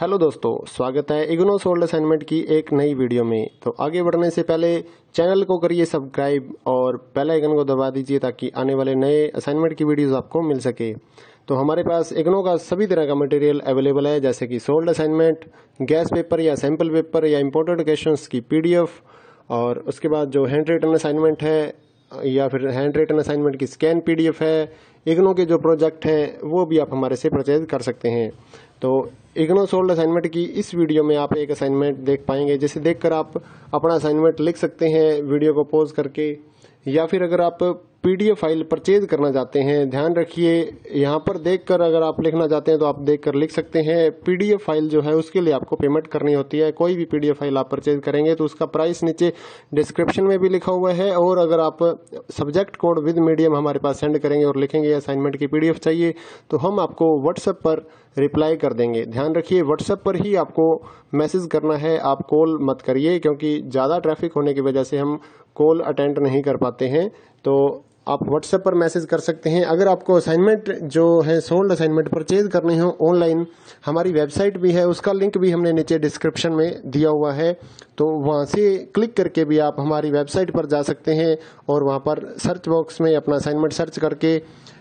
hello दोस्तों स्वागत है इग्नो सोल्ड असाइनमेंट की एक नई वीडियो में तो आगे बढ़ने से पहले चैनल को करिए सब्सक्राइब और पहले आइकन को दबा दीजिए ताकि आने वाले नए असाइनमेंट की वीडियोस आपको मिल सके तो हमारे पास इग्नो का सभी तरह का मटेरियल अवेलेबल है जैसे कि सोल्ड असाइनमेंट गैस पेपर या सैम्पल पेपर या इम्पोर्टेंट क्वेश्चन की पी और उसके बाद जो हैंड रिटन असाइनमेंट है या फिर हैंड रिटन असाइनमेंट की स्कैन पी है इग्नो के जो प्रोजेक्ट हैं वो भी आप हमारे से परचेज कर सकते हैं तो इग्नो सोल्ड असाइनमेंट की इस वीडियो में आप एक असाइनमेंट देख पाएंगे जिसे देखकर आप अपना असाइनमेंट लिख सकते हैं वीडियो को पॉज करके या फिर अगर आप पीडीएफ फाइल परचेज करना चाहते हैं ध्यान रखिए यहाँ पर देखकर अगर आप लिखना चाहते हैं तो आप देखकर लिख सकते हैं पीडीएफ फाइल जो है उसके लिए आपको पेमेंट करनी होती है कोई भी पीडीएफ फाइल आप परचेज करेंगे तो उसका प्राइस नीचे डिस्क्रिप्शन में भी लिखा हुआ है और अगर आप सब्जेक्ट कोड विद मीडियम हमारे पास सेंड करेंगे और लिखेंगे असाइनमेंट की पी चाहिए तो हम आपको व्हाट्सएप पर रिप्लाई कर देंगे ध्यान रखिए व्हाट्सएप पर ही आपको मैसेज करना है आप कॉल मत करिए क्योंकि ज़्यादा ट्रैफिक होने की वजह से हम कॉल अटेंड नहीं कर पाते हैं तो आप व्हाट्सएप पर मैसेज कर सकते हैं अगर आपको असाइनमेंट जो है सोल्ड असाइनमेंट परचेज करनी हो ऑनलाइन हमारी वेबसाइट भी है उसका लिंक भी हमने नीचे डिस्क्रिप्शन में दिया हुआ है तो वहाँ से क्लिक करके भी आप हमारी वेबसाइट पर जा सकते हैं और वहाँ पर सर्च बॉक्स में अपना असाइनमेंट सर्च करके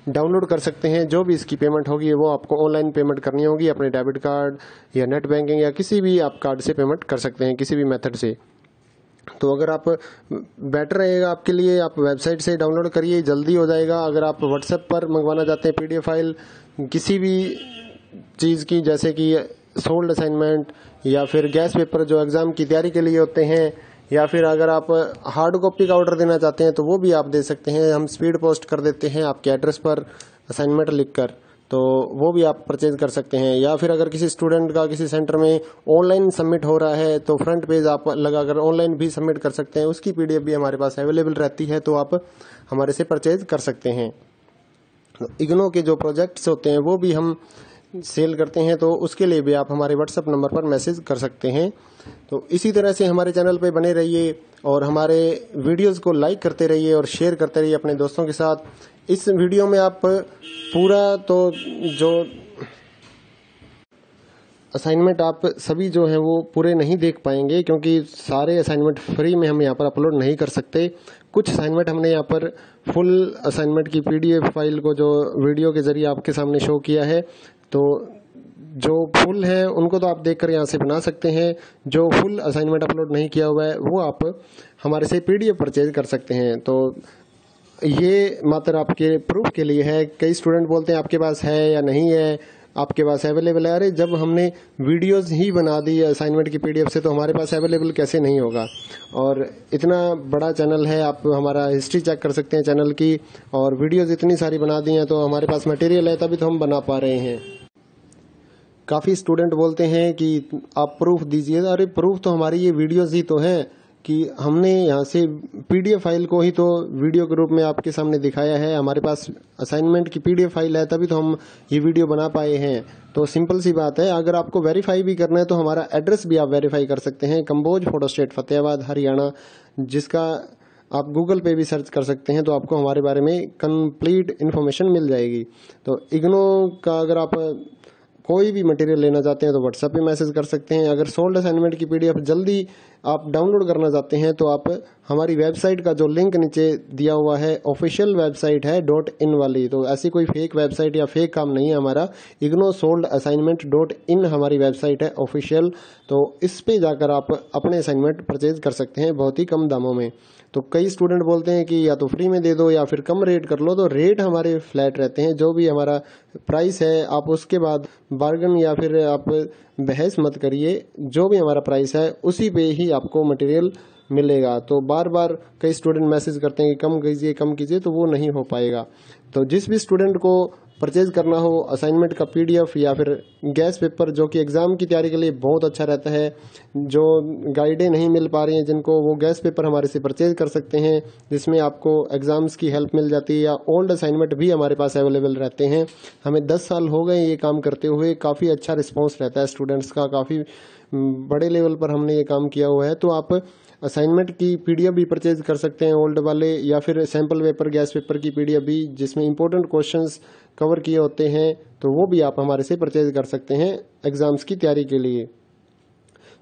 डाउनलोड कर सकते हैं जो भी इसकी पेमेंट होगी वो आपको ऑनलाइन पेमेंट करनी होगी अपने डेबिट कार्ड या नेट बैंकिंग या किसी भी आप कार्ड से पेमेंट कर सकते हैं किसी भी मेथड से तो अगर आप बेटर रहेगा आपके लिए आप वेबसाइट से डाउनलोड करिए जल्दी हो जाएगा अगर आप व्हाट्सएप पर मंगवाना चाहते हैं पीडीएफ फाइल किसी भी चीज़ की जैसे कि सोल्ड असाइनमेंट या फिर गैस पेपर जो एग्ज़ाम की तैयारी के लिए होते हैं या फिर अगर आप हार्ड कॉपी का ऑर्डर देना चाहते हैं तो वो भी आप दे सकते हैं हम स्पीड पोस्ट कर देते हैं आपके एड्रेस पर असाइनमेंट लिखकर तो वो भी आप परचेज कर सकते हैं या फिर अगर किसी स्टूडेंट का किसी सेंटर में ऑनलाइन सबमिट हो रहा है तो फ्रंट पेज आप लगाकर ऑनलाइन भी सबमिट कर सकते हैं उसकी पीडीएफ भी हमारे पास अवेलेबल रहती है तो आप हमारे से परचेज कर सकते हैं इग्नो तो के जो प्रोजेक्ट्स होते हैं वो भी हम सेल करते हैं तो उसके लिए भी आप हमारे व्हाट्सएप नंबर पर मैसेज कर सकते हैं तो इसी तरह से हमारे चैनल पर बने रहिए और हमारे वीडियोज को लाइक करते रहिए और शेयर करते रहिए अपने दोस्तों के साथ इस वीडियो में आप पूरा तो जो असाइनमेंट आप सभी जो है वो पूरे नहीं देख पाएंगे क्योंकि सारे असाइनमेंट फ्री में हम यहाँ पर अपलोड नहीं कर सकते कुछ असाइनमेंट हमने यहाँ पर फुल असाइनमेंट की पीडीएफ फाइल को जो वीडियो के ज़रिए आपके सामने शो किया है तो जो फुल हैं उनको तो आप देखकर यहाँ से बना सकते हैं जो फुल असाइनमेंट अपलोड नहीं किया हुआ है वो आप हमारे से पीडीएफ परचेज कर सकते हैं तो ये मात्र आपके प्रूफ के लिए है कई स्टूडेंट बोलते हैं आपके पास है या नहीं है आपके पास अवेलेबल है अरे जब हमने वीडियोस ही बना दी असाइनमेंट की पीडीएफ से तो हमारे पास अवेलेबल कैसे नहीं होगा और इतना बड़ा चैनल है आप हमारा हिस्ट्री चेक कर सकते हैं चैनल की और वीडियोस इतनी सारी बना दी हैं तो हमारे पास मटेरियल है तभी तो हम बना पा रहे हैं काफ़ी स्टूडेंट बोलते हैं कि आप प्रूफ दीजिए अरे प्रूफ तो हमारी ये वीडियोज़ ही तो हैं कि हमने यहाँ से पीडीएफ फाइल को ही तो वीडियो के रूप में आपके सामने दिखाया है हमारे पास असाइनमेंट की पीडीएफ फाइल है तभी तो हम ये वीडियो बना पाए हैं तो सिंपल सी बात है अगर आपको वेरीफाई भी करना है तो हमारा एड्रेस भी आप वेरीफाई कर सकते हैं कम्बोज फोटो स्टेट फतेहाबाद हरियाणा जिसका आप गूगल पे भी सर्च कर सकते हैं तो आपको हमारे बारे में कंप्लीट इन्फॉर्मेशन मिल जाएगी तो इग्नो का अगर आप कोई भी मटेरियल लेना चाहते हैं तो व्हाट्सएप पे मैसेज कर सकते हैं अगर सोल्ड असाइनमेंट की पीडीएफ जल्दी आप डाउनलोड करना चाहते हैं तो आप हमारी वेबसाइट का जो लिंक नीचे दिया हुआ है ऑफिशियल वेबसाइट है डॉट इन वाली तो ऐसी कोई फेक वेबसाइट या फेक काम नहीं है हमारा IGNOU solved assignment dot in हमारी वेबसाइट है ऑफिशियल तो इस पर जाकर आप अपने असाइनमेंट परचेज कर सकते हैं बहुत ही कम दामों में तो कई स्टूडेंट बोलते हैं कि या तो फ्री में दे दो या फिर कम रेट कर लो तो रेट हमारे फ्लैट रहते हैं जो भी हमारा प्राइस है आप उसके बाद बार्गन या फिर आप बहस मत करिए जो भी हमारा प्राइस है उसी पे ही आपको मटेरियल मिलेगा तो बार बार कई स्टूडेंट मैसेज करते हैं कि कम कीजिए कम कीजिए तो वो नहीं हो पाएगा तो जिस भी स्टूडेंट को परचेज़ करना हो असाइनमेंट का पीडीएफ या फिर गैस पेपर जो कि एग्ज़ाम की तैयारी के लिए बहुत अच्छा रहता है जो गाइडें नहीं मिल पा रही हैं जिनको वो गैस पेपर हमारे से परचेज़ कर सकते हैं जिसमें आपको एग्ज़ाम्स की हेल्प मिल जाती है या ओल्ड असाइनमेंट भी हमारे पास अवेलेबल रहते हैं हमें दस साल हो गए ये काम करते हुए काफ़ी अच्छा रिस्पॉन्स रहता है स्टूडेंट्स का काफ़ी हम्म, बड़े लेवल पर हमने ये काम किया हुआ है तो आप असाइनमेंट की पीडीएफ भी परचेज कर सकते हैं ओल्ड वाले या फिर सैम्पल पेपर गैस पेपर की पीडीएफ भी जिसमें इंपॉर्टेंट क्वेश्चंस कवर किए होते हैं तो वो भी आप हमारे से परचेज कर सकते हैं एग्ज़ाम्स की तैयारी के लिए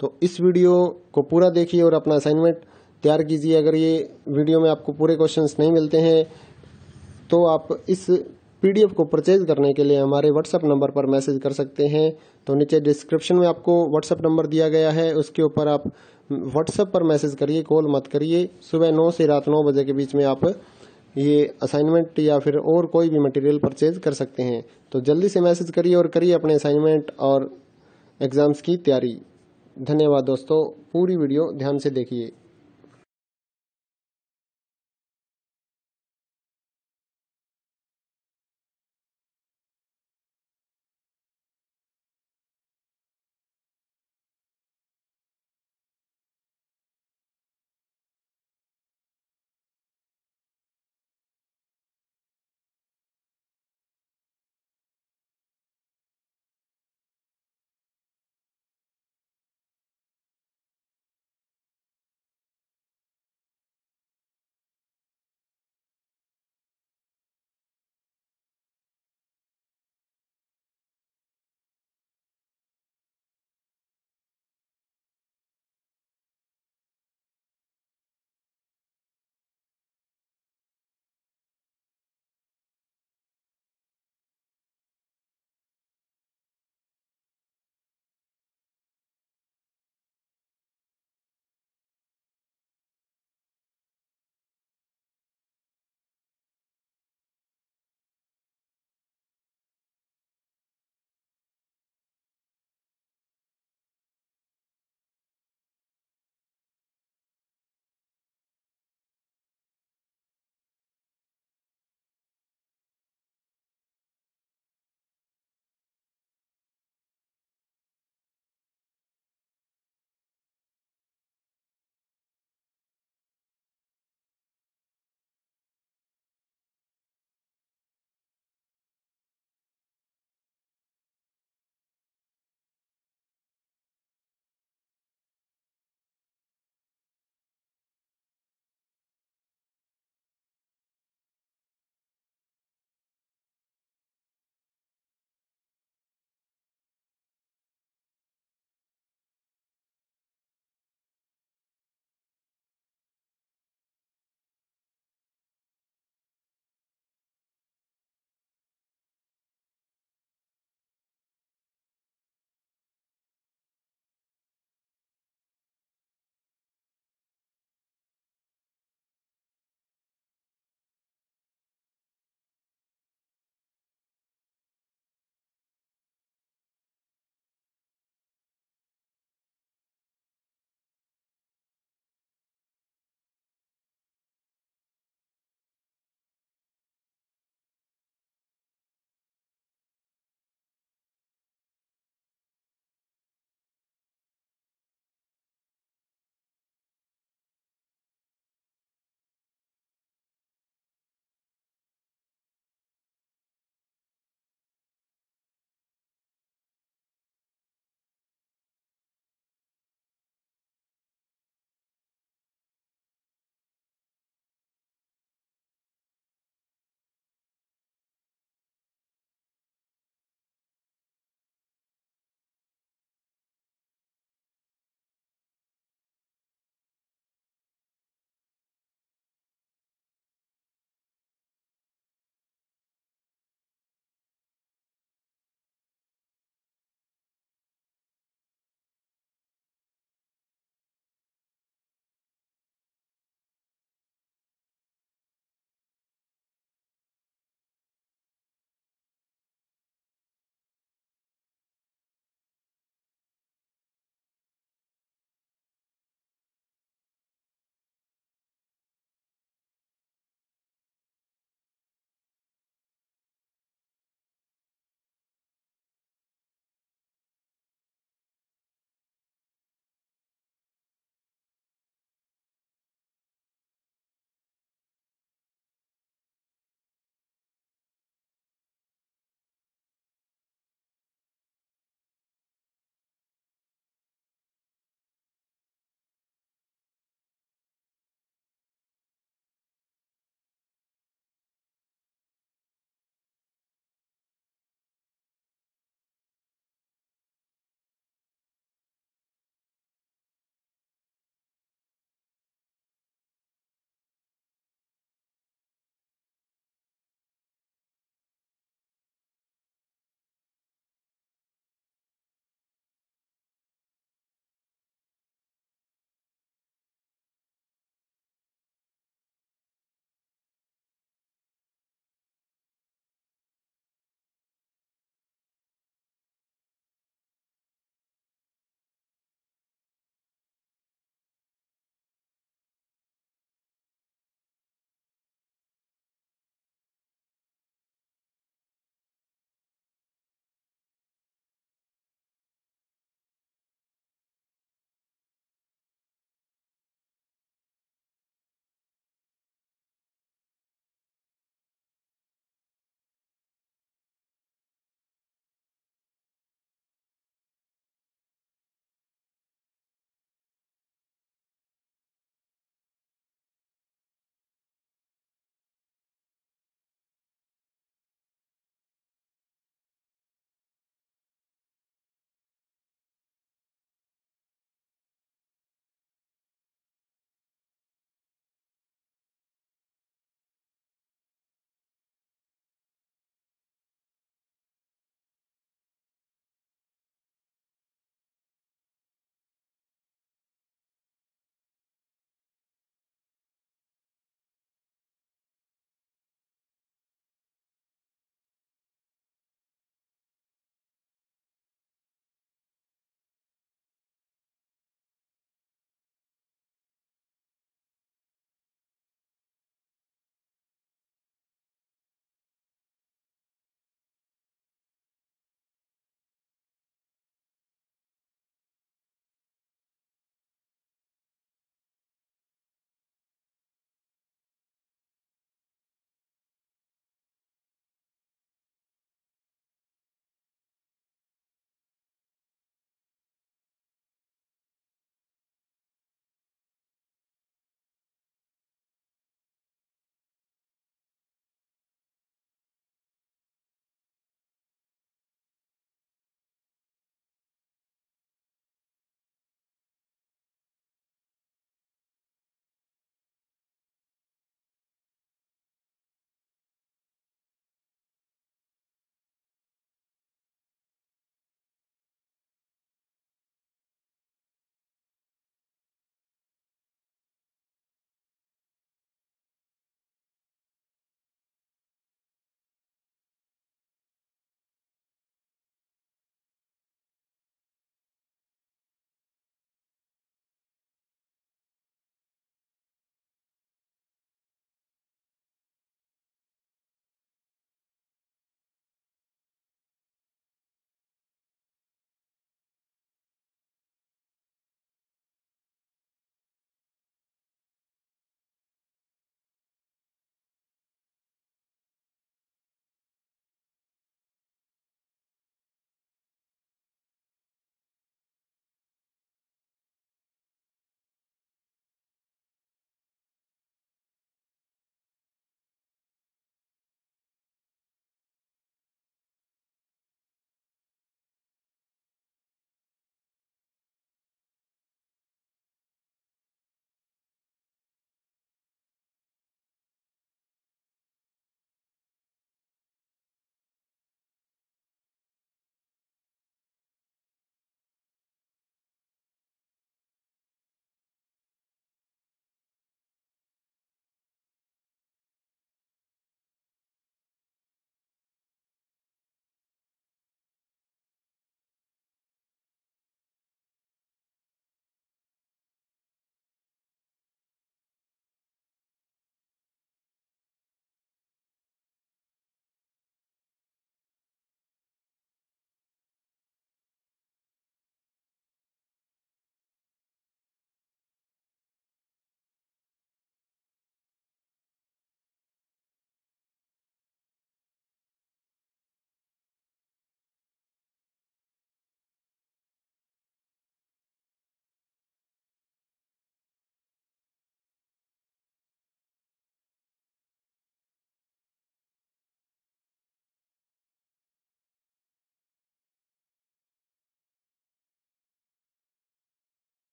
तो इस वीडियो को पूरा देखिए और अपना असाइनमेंट तैयार कीजिए अगर ये वीडियो में आपको पूरे क्वेश्चंस नहीं मिलते हैं तो आप इस पीडीएफ को परचेज करने के लिए हमारे व्हाट्सएप नंबर पर मैसेज कर सकते हैं तो नीचे डिस्क्रिप्शन में आपको व्हाट्सअप नंबर दिया गया है उसके ऊपर आप व्हाट्सएप पर मैसेज करिए कॉल मत करिए सुबह नौ से रात नौ बजे के बीच में आप ये असाइनमेंट या फिर और कोई भी मटेरियल परचेज कर सकते हैं तो जल्दी से मैसेज करिए और करिए अपने असाइनमेंट और एग्ज़ाम्स की तैयारी धन्यवाद दोस्तों पूरी वीडियो ध्यान से देखिए